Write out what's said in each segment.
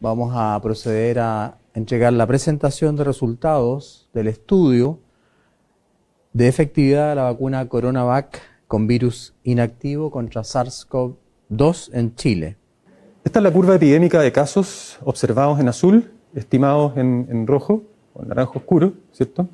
Vamos a proceder a entregar la presentación de resultados del estudio de efectividad de la vacuna CoronaVac con virus inactivo contra SARS-CoV-2 en Chile. Esta es la curva epidémica de casos observados en azul, estimados en, rojo o en naranja oscuro, ¿cierto?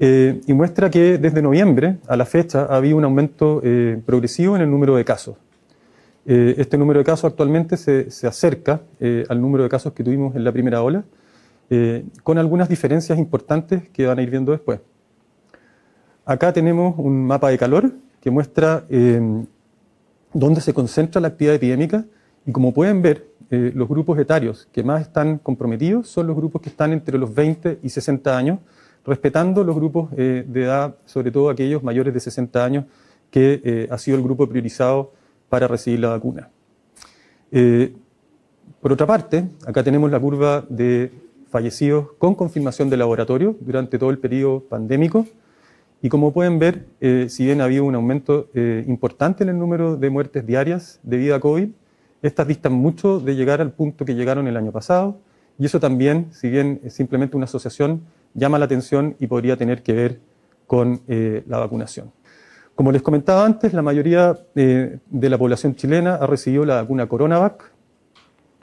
Eh, y muestra que desde noviembre a la fecha ha habido un aumento eh, progresivo en el número de casos. Eh, este número de casos actualmente se, acerca eh, al número de casos que tuvimos en la primera ola, eh, con algunas diferencias importantes que van a ir viendo después. Acá tenemos un mapa de calor que muestra dónde se concentra la actividad epidémica y como pueden ver, los grupos etarios que más están comprometidos son los grupos que están entre los 20 y 60 años, respetando los grupos de edad, sobre todo aquellos mayores de 60 años, que ha sido el grupo priorizado para recibir la vacuna. Eh, por otra parte, acá tenemos la curva de fallecidos con confirmación de laboratorio durante todo el periodo pandémico. Y como pueden ver, eh, si bien ha habido un aumento eh, importante en el número de muertes diarias debido a COVID, estas distan mucho de llegar al punto que llegaron el año pasado. Y eso también, si bien es simplemente una asociación, llama la atención y podría tener que ver con la vacunación. Como les comentaba antes, la mayoría eh, de la población chilena ha recibido la vacuna CoronaVac,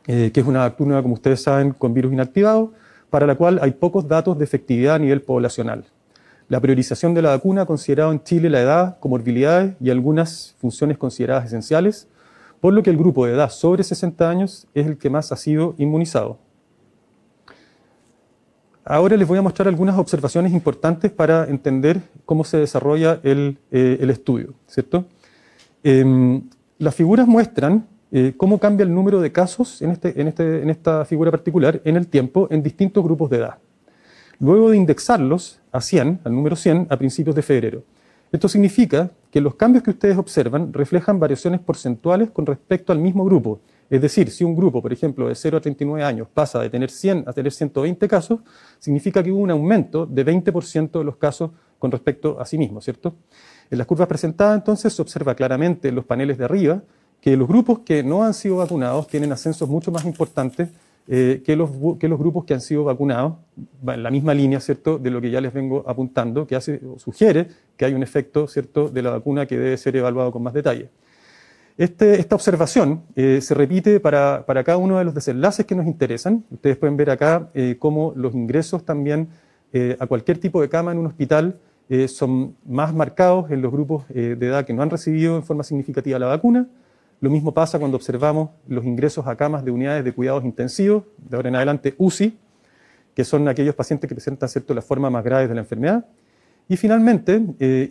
eh, que es una vacuna, como ustedes saben, con virus inactivado, para la cual hay pocos datos de efectividad a nivel poblacional. La priorización de la vacuna ha considerado en Chile la edad, comorbilidades y algunas funciones consideradas esenciales, por lo que el grupo de edad sobre 60 años es el que más ha sido inmunizado. Ahora les voy a mostrar algunas observaciones importantes para entender cómo se desarrolla el, eh, estudio, ¿cierto? Em, las figuras muestran eh, cómo cambia el número de casos en, este, este, en esta figura particular en el tiempo en distintos grupos de edad. Luego de indexarlos a al número 100, a principios de febrero. Esto significa que los cambios que ustedes observan reflejan variaciones porcentuales con respecto al mismo grupo, es decir, si un grupo, por ejemplo, de 0 a 39 años pasa de tener 100 a tener 120 casos, significa que hubo un aumento de 20% de los casos con respecto a sí mismo, ¿cierto? En las curvas presentadas, entonces, se observa claramente en los paneles de arriba que los grupos que no han sido vacunados tienen ascensos mucho más importantes eh, que, los, que los grupos que han sido vacunados, en la misma línea, ¿cierto?, de lo que ya les vengo apuntando, que hace, sugiere que hay un efecto, ¿cierto?, de la vacuna que debe ser evaluado con más detalle. Este, esta observación eh, se repite para, cada uno de los desenlaces que nos interesan. Ustedes pueden ver acá eh, cómo los ingresos también eh, a cualquier tipo de cama en un hospital son más marcados en los grupos de edad que no han recibido en forma significativa la vacuna. Lo mismo pasa cuando observamos los ingresos a camas de unidades de cuidados intensivos, de ahora en adelante UCI, que son aquellos pacientes que presentan cierto, las formas más graves de la enfermedad. Y finalmente,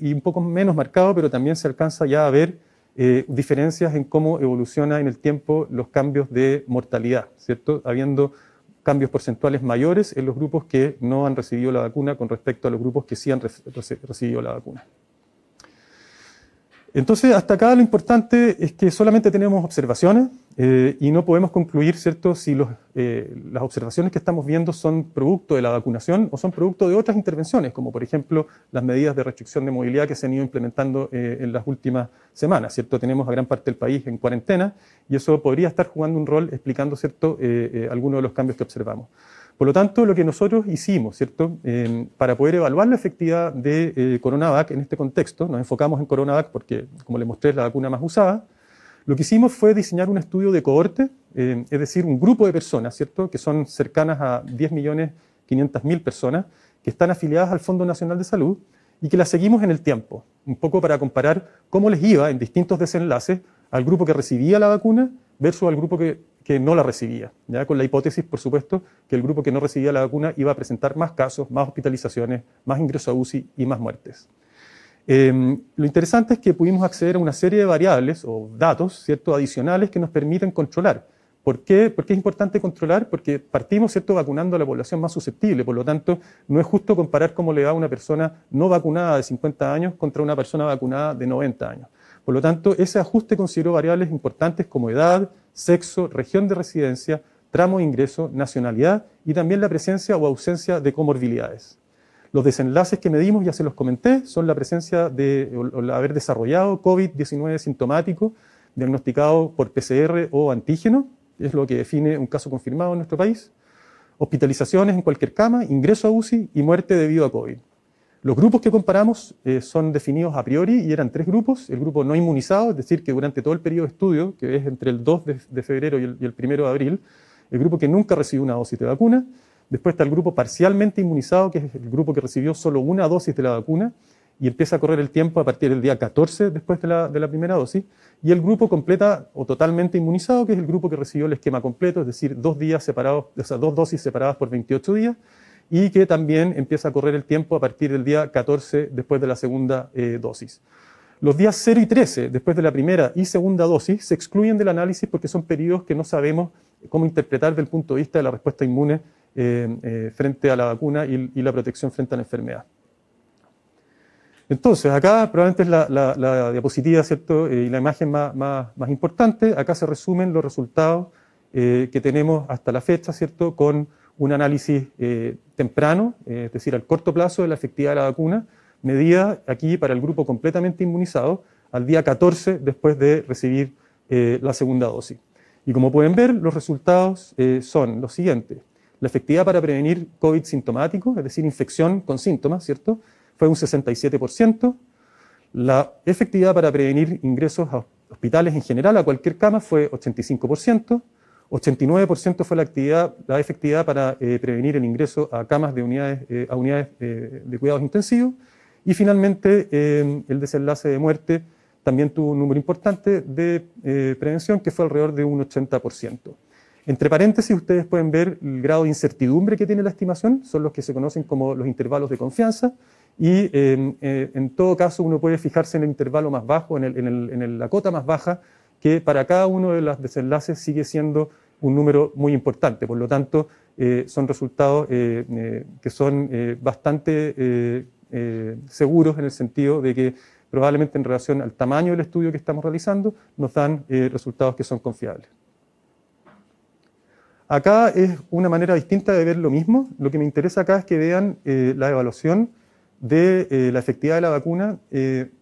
y un poco menos marcado, pero también se alcanza ya a ver eh, diferencias en cómo evoluciona en el tiempo los cambios de mortalidad, ¿cierto? Habiendo cambios porcentuales mayores en los grupos que no han recibido la vacuna con respecto a los grupos que sí han recibido la vacuna. Entonces, hasta acá lo importante es que solamente tenemos observaciones eh, y no podemos concluir, ¿cierto?, si eh, las observaciones que estamos viendo son producto de la vacunación o son producto de otras intervenciones, como por ejemplo las medidas de restricción de movilidad que se han ido implementando eh, en las últimas semanas, ¿cierto? Tenemos a gran parte del país en cuarentena y eso podría estar jugando un rol explicando, ¿cierto?, algunos de los cambios que observamos. Por lo tanto, lo que nosotros hicimos, ¿cierto? Em, para poder evaluar la efectividad de eh, CoronaVac en este contexto, nos enfocamos en CoronaVac porque, como le mostré, es la vacuna más usada. Lo que hicimos fue diseñar un estudio de cohorte, em, es decir, un grupo de personas, ¿cierto? Que son cercanas a 10.500.000 personas que están afiliadas al Fondo Nacional de Salud y que las seguimos en el tiempo, un poco para comparar cómo les iba en distintos desenlaces al grupo que recibía la vacuna versus al grupo que que no la recibía, ¿ya? con la hipótesis, por supuesto, que el grupo que no recibía la vacuna iba a presentar más casos, más hospitalizaciones, más ingresos a UCI y más muertes. Em, lo interesante es que pudimos acceder a una serie de variables o datos ¿cierto? adicionales que nos permiten controlar. ¿Por qué? ¿Por es importante controlar? Porque partimos ¿cierto? vacunando a la población más susceptible, por lo tanto, no es justo comparar cómo le va a una persona no vacunada de 50 años contra una persona vacunada de 90 años. Por lo tanto, ese ajuste consideró variables importantes como edad, sexo, región de residencia, tramo de ingreso, nacionalidad y también la presencia o ausencia de comorbilidades. Los desenlaces que medimos, ya se los comenté, son la presencia de haber desarrollado COVID-19 sintomático, diagnosticado por PCR o antígeno, es lo que define un caso confirmado en nuestro país, hospitalizaciones en cualquier cama, ingreso a UCI y muerte debido a COVID. Los grupos que comparamos eh, son definidos a priori y eran tres grupos. El grupo no inmunizado, es decir, que durante todo el periodo de estudio, que es entre el 2 de, febrero y el, 1 de abril, el grupo que nunca recibió una dosis de vacuna. Después está el grupo parcialmente inmunizado, que es el grupo que recibió solo una dosis de la vacuna y empieza a correr el tiempo a partir del día 14 después de la, primera dosis. Y el grupo completa o totalmente inmunizado, que es el grupo que recibió el esquema completo, es decir, dos, días separados, o sea, dos dosis separadas por 28 días y que también empieza a correr el tiempo a partir del día 14 después de la segunda eh, dosis. Los días 0 y 13 después de la primera y segunda dosis se excluyen del análisis porque son periodos que no sabemos cómo interpretar desde el punto de vista de la respuesta inmune eh, eh, frente a la vacuna y, la protección frente a la enfermedad. Entonces, acá probablemente es la, diapositiva ¿cierto? y la imagen más, importante. Acá se resumen los resultados que tenemos hasta la fecha, ¿cierto? con un análisis temprano, eh, es decir, al corto plazo de la efectividad de la vacuna, medida aquí para el grupo completamente inmunizado al día 14 después de recibir eh, la segunda dosis. Y como pueden ver, los resultados eh, son los siguientes. La efectividad para prevenir COVID sintomático, es decir, infección con síntomas, ¿cierto? Fue un 67%. La efectividad para prevenir ingresos a hospitales en general, a cualquier cama, fue 85%. 89% fue la, actividad, la efectividad para eh, prevenir el ingreso a camas de unidades, eh, a unidades eh, de cuidados intensivos. Y finalmente, em, el desenlace de muerte también tuvo un número importante de prevención, que fue alrededor de un 80%. Entre paréntesis, ustedes pueden ver el grado de incertidumbre que tiene la estimación, son los que se conocen como los intervalos de confianza, y em, en todo caso uno puede fijarse en el intervalo más bajo, en, el, en, el, en la cota más baja, que para cada uno de los desenlaces sigue siendo un número muy importante. Por lo tanto, eh, son resultados eh, eh, que son bastante seguros en el sentido de que probablemente en relación al tamaño del estudio que estamos realizando, nos dan resultados que son confiables. Acá es una manera distinta de ver lo mismo. Lo que me interesa acá es que vean la evaluación de la efectividad de la vacuna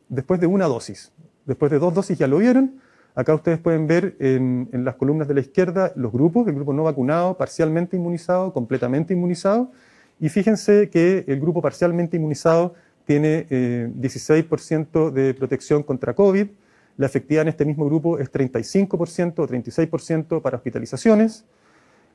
después de una dosis. Después de dos dosis ya lo vieron, Acá ustedes pueden ver en, las columnas de la izquierda los grupos, el grupo no vacunado, parcialmente inmunizado, completamente inmunizado. Y fíjense que el grupo parcialmente inmunizado tiene 16% eh, de protección contra COVID. La efectividad en este mismo grupo es 35% o 36% para hospitalizaciones.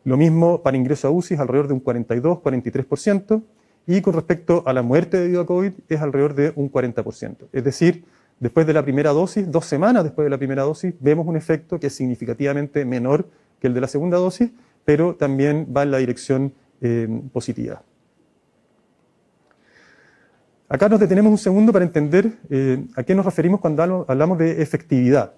Lo mismo para ingreso a UCI es alrededor de un 42-43%. Y con respecto a la muerte debido a COVID es alrededor de un 40%. Es decir, Después de la primera dosis, dos semanas después de la primera dosis, vemos un efecto que es significativamente menor que el de la segunda dosis, pero también va en la dirección eh, positiva. Acá nos detenemos un segundo para entender eh, a qué nos referimos cuando hablamos de efectividad.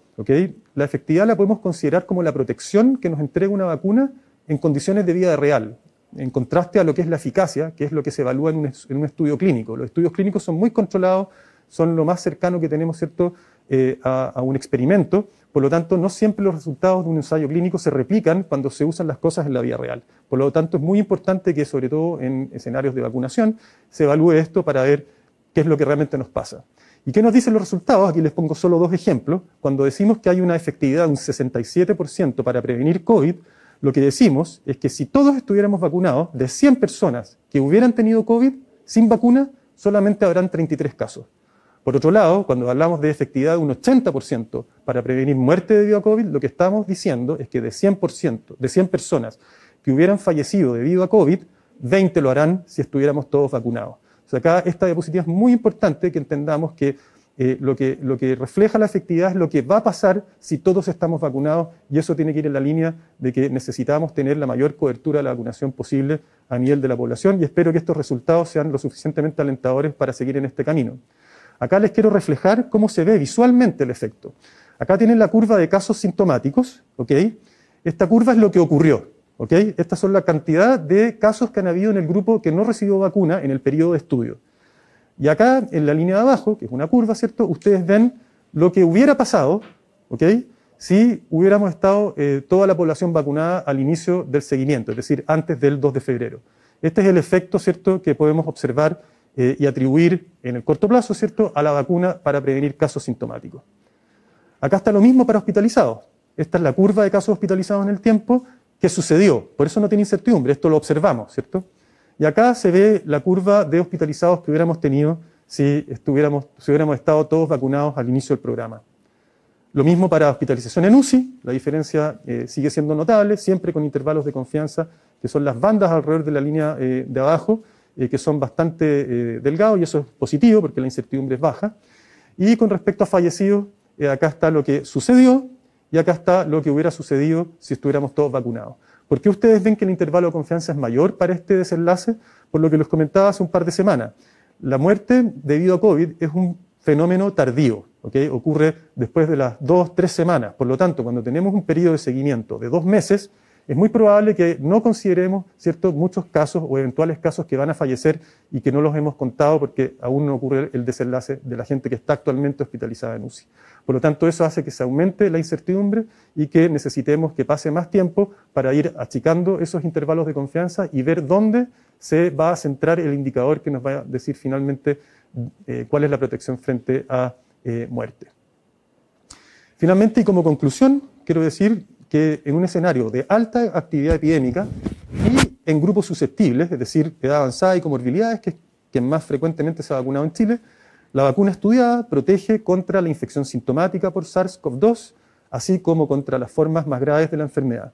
La efectividad la podemos considerar como la protección que nos entrega una vacuna en condiciones de vida real, en contraste a lo que es la eficacia, que es lo que se evalúa en un estudio clínico. Los estudios clínicos son muy controlados, son lo más cercano que tenemos ¿cierto? Eh, a, a, un experimento. Por lo tanto, no siempre los resultados de un ensayo clínico se replican cuando se usan las cosas en la vida real. Por lo tanto, es muy importante que, sobre todo en escenarios de vacunación, se evalúe esto para ver qué es lo que realmente nos pasa. ¿Y qué nos dicen los resultados? Aquí les pongo solo dos ejemplos. Cuando decimos que hay una efectividad de un 67% para prevenir COVID, lo que decimos es que si todos estuviéramos vacunados, de 100 personas que hubieran tenido COVID sin vacuna, solamente habrán 33 casos. Por otro lado, cuando hablamos de efectividad de un 80% para prevenir muerte debido a COVID, lo que estamos diciendo es que de 100%, de 100 personas que hubieran fallecido debido a COVID, 20 lo harán si estuviéramos todos vacunados. O sea, acá esta diapositiva es muy importante que entendamos que, eh, lo que lo que refleja la efectividad es lo que va a pasar si todos estamos vacunados y eso tiene que ir en la línea de que necesitamos tener la mayor cobertura de la vacunación posible a nivel de la población y espero que estos resultados sean lo suficientemente alentadores para seguir en este camino. Acá les quiero reflejar cómo se ve visualmente el efecto. Acá tienen la curva de casos sintomáticos, ¿ok? Esta curva es lo que ocurrió, ¿ok? Estas son la cantidad de casos que han habido en el grupo que no recibió vacuna en el periodo de estudio. Y acá, en la línea de abajo, que es una curva, ¿cierto? Ustedes ven lo que hubiera pasado, ¿ok? Si hubiéramos estado eh, toda la población vacunada al inicio del seguimiento, es decir, antes del 2 de febrero. Este es el efecto, ¿cierto?, que podemos observar eh, y atribuir en el corto plazo, ¿cierto?, a la vacuna para prevenir casos sintomáticos. Acá está lo mismo para hospitalizados. Esta es la curva de casos hospitalizados en el tiempo que sucedió. Por eso no tiene incertidumbre, esto lo observamos, ¿cierto? Y acá se ve la curva de hospitalizados que hubiéramos tenido si, estuviéramos, si hubiéramos estado todos vacunados al inicio del programa. Lo mismo para hospitalización en UCI, la diferencia eh, sigue siendo notable, siempre con intervalos de confianza, que son las bandas alrededor de la línea eh, de abajo, eh, que son bastante eh, delgados y eso es positivo porque la incertidumbre es baja. Y con respecto a fallecidos, eh, acá está lo que sucedió y acá está lo que hubiera sucedido si estuviéramos todos vacunados. ¿Por qué ustedes ven que el intervalo de confianza es mayor para este desenlace? Por lo que les comentaba hace un par de semanas. La muerte debido a COVID es un fenómeno tardío, ocurre después de las dos, tres semanas. Por lo tanto, cuando tenemos un periodo de seguimiento de dos meses, es muy probable que no consideremos ¿cierto? muchos casos o eventuales casos que van a fallecer y que no los hemos contado porque aún no ocurre el desenlace de la gente que está actualmente hospitalizada en UCI. Por lo tanto, eso hace que se aumente la incertidumbre y que necesitemos que pase más tiempo para ir achicando esos intervalos de confianza y ver dónde se va a centrar el indicador que nos va a decir finalmente eh, cuál es la protección frente a eh, muerte. Finalmente, y como conclusión, quiero decir que en un escenario de alta actividad epidémica y en grupos susceptibles, es decir, edad avanzada y comorbilidades, que es quien más frecuentemente se ha vacunado en Chile, la vacuna estudiada protege contra la infección sintomática por SARS-CoV-2, así como contra las formas más graves de la enfermedad.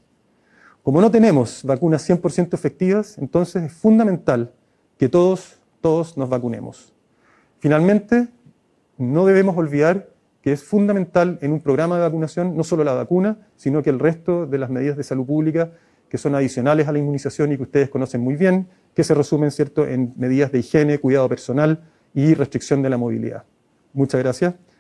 Como no tenemos vacunas 100% efectivas, entonces es fundamental que todos, todos nos vacunemos. Finalmente, no debemos olvidar que es fundamental en un programa de vacunación, no solo la vacuna, sino que el resto de las medidas de salud pública que son adicionales a la inmunización y que ustedes conocen muy bien, que se resumen ¿cierto? en medidas de higiene, cuidado personal y restricción de la movilidad. Muchas gracias.